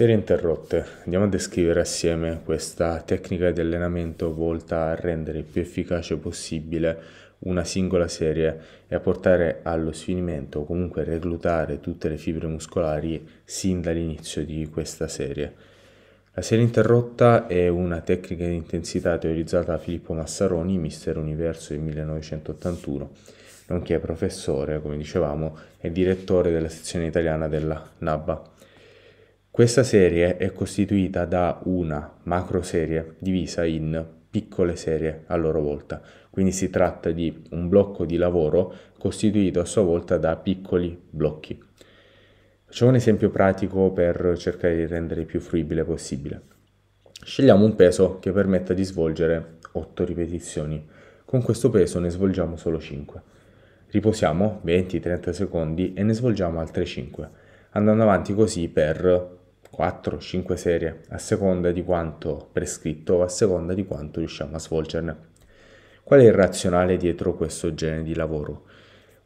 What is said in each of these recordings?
Serie interrotte. Andiamo a descrivere assieme questa tecnica di allenamento volta a rendere il più efficace possibile una singola serie e a portare allo sfinimento o comunque reclutare tutte le fibre muscolari sin dall'inizio di questa serie. La serie interrotta è una tecnica di intensità teorizzata da Filippo Massaroni, Mister Universo del 1981 nonché professore, come dicevamo, e direttore della sezione italiana della NABBA. Questa serie è costituita da una macro serie divisa in piccole serie a loro volta, quindi si tratta di un blocco di lavoro costituito a sua volta da piccoli blocchi. Facciamo un esempio pratico per cercare di rendere più fruibile possibile. Scegliamo un peso che permetta di svolgere 8 ripetizioni. Con questo peso ne svolgiamo solo 5. Riposiamo 20-30 secondi e ne svolgiamo altre 5, andando avanti così per 4-5 serie, a seconda di quanto prescritto o a seconda di quanto riusciamo a svolgerne. Qual è il razionale dietro questo genere di lavoro?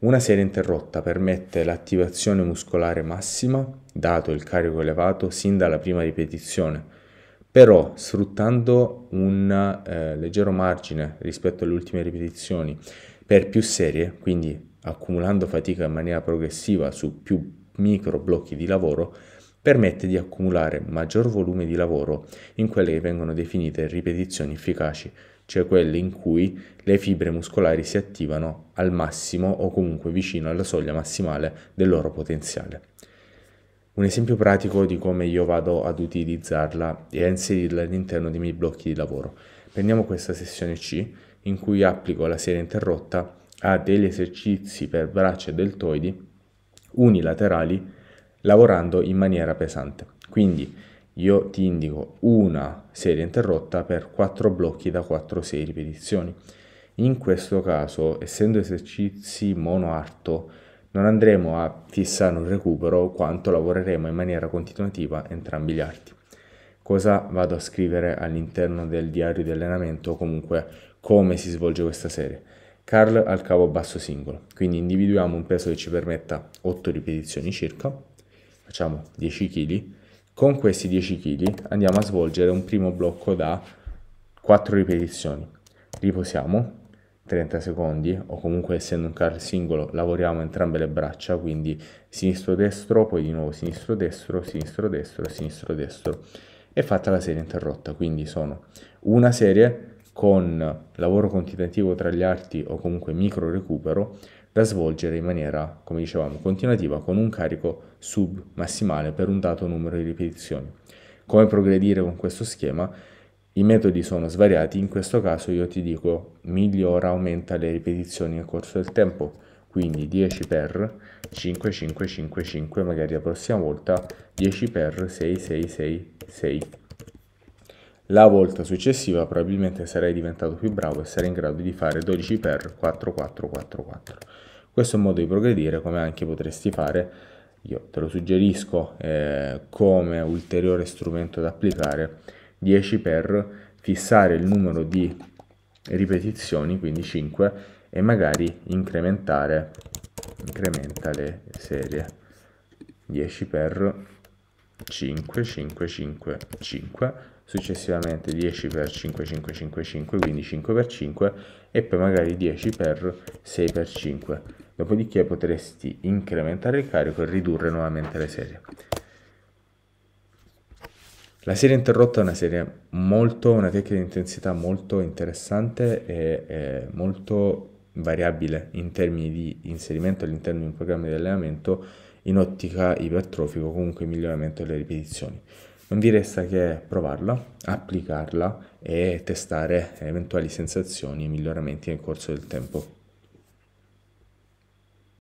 Una serie interrotta permette l'attivazione muscolare massima, dato il carico elevato, sin dalla prima ripetizione, però sfruttando un eh, leggero margine rispetto alle ultime ripetizioni per più serie, quindi accumulando fatica in maniera progressiva su più micro blocchi di lavoro, permette di accumulare maggior volume di lavoro in quelle che vengono definite ripetizioni efficaci, cioè quelle in cui le fibre muscolari si attivano al massimo o comunque vicino alla soglia massimale del loro potenziale. Un esempio pratico di come io vado ad utilizzarla è a inserirla all'interno dei miei blocchi di lavoro. Prendiamo questa sessione C in cui applico la serie interrotta a degli esercizi per braccia e deltoidi unilaterali lavorando in maniera pesante. Quindi io ti indico una serie interrotta per 4 blocchi da 4-6 ripetizioni. In questo caso, essendo esercizi monoarto, non andremo a fissare un recupero quanto lavoreremo in maniera continuativa entrambi gli arti. Cosa vado a scrivere all'interno del diario di allenamento, comunque come si svolge questa serie? Carl al cavo basso singolo, quindi individuiamo un peso che ci permetta 8 ripetizioni circa, facciamo 10 kg, con questi 10 kg andiamo a svolgere un primo blocco da 4 ripetizioni. Riposiamo 30 secondi o comunque essendo un car singolo lavoriamo entrambe le braccia, quindi sinistro destro, poi di nuovo sinistro destro, sinistro destro, sinistro destro. E fatta la serie interrotta, quindi sono una serie con lavoro continuativo tra gli arti o comunque micro recupero da svolgere in maniera, come dicevamo, continuativa con un carico sub massimale per un dato numero di ripetizioni. Come progredire con questo schema? I metodi sono svariati, in questo caso io ti dico migliora, aumenta le ripetizioni nel corso del tempo, quindi 10 per 5, 5, 5, 5, magari la prossima volta 10 per 6, 6, 6, 6 la volta successiva probabilmente sarei diventato più bravo e sarei in grado di fare 12 x 4444 Questo è un modo di progredire come anche potresti fare, io te lo suggerisco eh, come ulteriore strumento da applicare, 10 x fissare il numero di ripetizioni, quindi 5, e magari incrementare incrementa le serie 10 per 5, 5, 5, 5, successivamente 10 per 5, 5, 5, 5, quindi 5 per 5 e poi magari 10 per 6 per 5. Dopodiché potresti incrementare il carico e ridurre nuovamente le serie. La serie interrotta è una serie molto, una tecnica di intensità molto interessante e, e molto variabile in termini di inserimento all'interno di un programma di allenamento in ottica ipertrofico comunque miglioramento delle ripetizioni. Non vi resta che provarla, applicarla e testare eventuali sensazioni e miglioramenti nel corso del tempo.